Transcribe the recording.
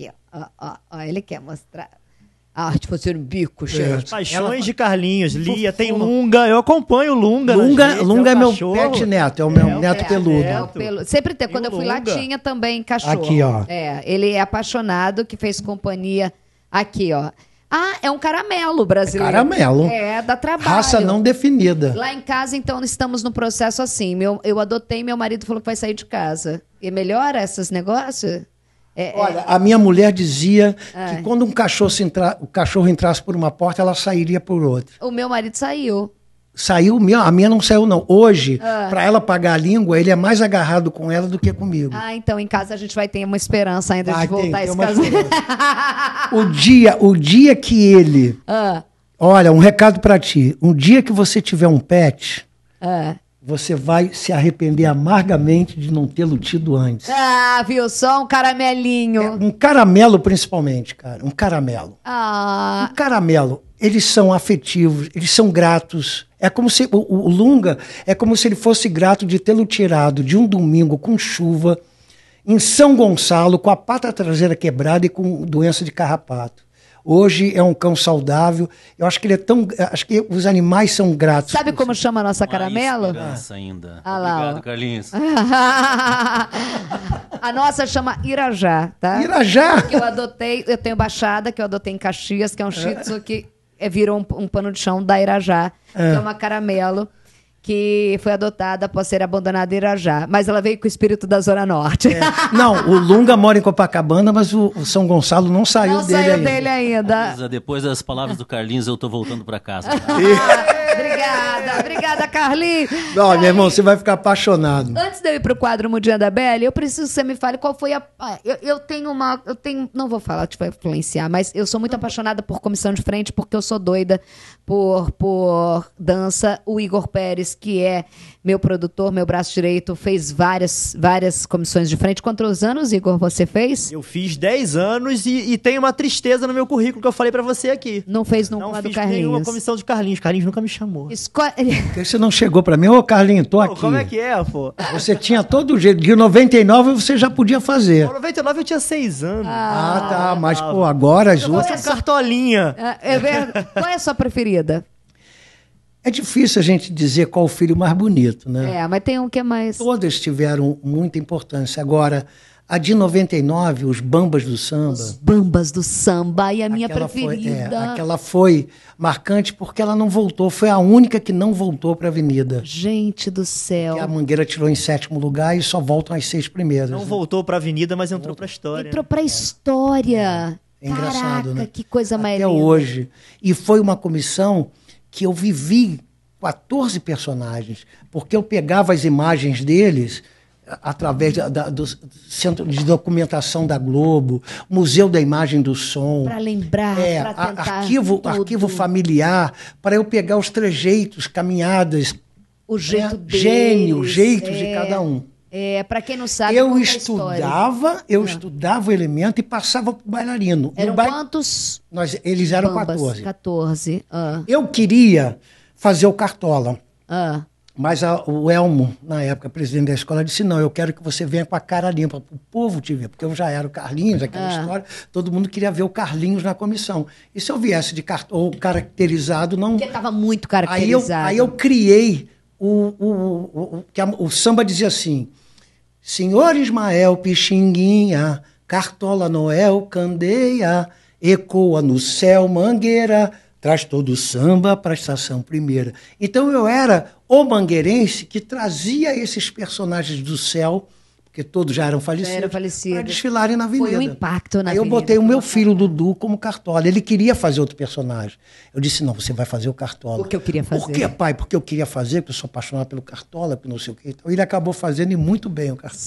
aqui, ó, ó, ó, ele quer mostrar. A arte fosse um bico, é. gente. É. Paixões Ela... de Carlinhos, Lia, tem Lunga, eu acompanho o Lunga. Né, Lunga, gente, Lunga é, é meu pet neto, é o meu é, neto peludo. É, pelo... Sempre tem, quando eu fui Lunga. lá tinha também cachorro. Aqui, ó. É, ele é apaixonado, que fez companhia aqui, ó. Ah, é um caramelo brasileiro. É caramelo. É, dá trabalho. Raça não definida. Lá em casa, então, estamos no processo assim. Meu, eu adotei, meu marido falou que vai sair de casa. E melhora esses negócios? É, é, Olha, é... a minha mulher dizia que quando um cachorro, entra... o cachorro entrasse por uma porta, ela sairia por outra. O meu marido saiu. Saiu, a minha não saiu, não. Hoje, ah. para ela pagar a língua, ele é mais agarrado com ela do que comigo. Ah, então em casa a gente vai ter uma esperança ainda ah, de voltar tem, esse casamento. o, dia, o dia que ele. Ah. Olha, um recado para ti. Um dia que você tiver um pet, ah você vai se arrepender amargamente de não tê-lo tido antes. Ah, viu só um caramelinho. É, um caramelo principalmente, cara, um caramelo. Ah. Um caramelo. Eles são afetivos, eles são gratos. É como se o, o Lunga é como se ele fosse grato de tê-lo tirado de um domingo com chuva em São Gonçalo com a pata traseira quebrada e com doença de carrapato. Hoje é um cão saudável. Eu acho que ele é tão. Acho que os animais são gratos. Sabe como chama a nossa caramelo? Esperança ainda. Ah, lá, Obrigado, Carlinhos. a nossa chama Irajá, tá? Irajá? Que eu adotei, eu tenho Baixada, que eu adotei em Caxias, que é um shih tzu é. que é, virou um, um pano de chão da Irajá, é. que é uma caramelo que foi adotada após ser abandonada em Irajá. Mas ela veio com o espírito da Zona Norte. É. Não, o Lunga mora em Copacabana, mas o, São Gonçalo não saiu não dele saiu ainda. Não saiu dele ainda. Depois das palavras do Carlinhos, eu estou voltando para casa. Obrigada, obrigada, Carlinhos. Não, meu irmão, você vai ficar apaixonado. Antes de eu ir pro quadro Mudinha da Belle, eu preciso que você me fale qual foi a. Ah, eu, eu tenho uma. Eu tenho. Não vou falar, que vai influenciar, mas eu sou muito apaixonada por comissão de frente, porque eu sou doida por, por dança. O Igor Pérez, que é meu produtor, meu braço direito, fez várias, várias comissões de frente. Quantos anos, Igor, você fez? Eu fiz 10 anos e, e uma tristeza no meu currículo que eu falei para você aqui. Não fez nunca não do Carlinhos. Não fiz nenhuma comissão de Carlinhos. Carlinhos nunca me chamou você não chegou para mim, ô Carlinho, tô aqui. como é que é, pô? Você tinha todo o jeito. De 99 você já podia fazer. Pô, 99 eu tinha 6 anos. Ah, ah tá. Ah, mas, tá. pô, agora as outras. É sua... cartolinha. É, é Qual é a sua preferida? É difícil a gente dizer qual o filho mais bonito, né? É, mas tem um que é mais. Todas tiveram muita importância. Agora, a de 99, os Bambas do Samba. Os Bambas do Samba, e a minha aquela preferida. Foi, é, aquela foi marcante porque ela não voltou, foi a única que não voltou para a Avenida. Gente do céu. Que a Mangueira tirou em sétimo lugar e só voltam as seis primeiras. Não né? voltou para a Avenida, mas entrou para a história. Entrou para a né? história. É. É engraçado, Caraca, né? que coisa mais Até hoje. E foi uma comissão que eu vivi 14 personagens, porque eu pegava as imagens deles através da, da, do Centro de Documentação da Globo, Museu da Imagem do Som. Para lembrar, é, para Arquivo, tudo. arquivo familiar, para eu pegar os trejeitos, caminhadas. O né? jeito é, deles, Gênio, jeitos é, de cada um. É, para quem não sabe, eu estudava, eu ah. estudava o elemento e passava para o bailarino. Eram ba... quantos? Nós, eles eram Bambas, 14. 14. Ah. Eu queria fazer o cartola. Ah. Mas a, o Elmo, na época, presidente da escola, disse: não, eu quero que você venha com a cara limpa, para o povo te ver, porque eu já era o Carlinhos, aquela é. história, todo mundo queria ver o Carlinhos na comissão. E se eu viesse de cartão ou caracterizado, não. Porque estava muito caracterizado. Aí eu, aí eu criei o, o, o, que o, o samba dizia assim: Senhor Ismael Pixinguinha, Cartola Noel Candeia, ecoa no céu Mangueira, traz todo o samba para a estação primeira. Então eu era o mangueirense que trazia esses personagens do céu, porque todos já eram falecidos, já para desfilarem na avenida. Foi um impacto na Aí eu botei o meu filho, Dudu, como cartola. Ele queria fazer outro personagem. Eu disse, não, você vai fazer o cartola. Porque eu queria fazer. Por que, pai? Porque eu queria fazer, porque eu sou apaixonado pelo cartola, porque não sei o quê. Então, ele acabou fazendo e muito bem o cartola.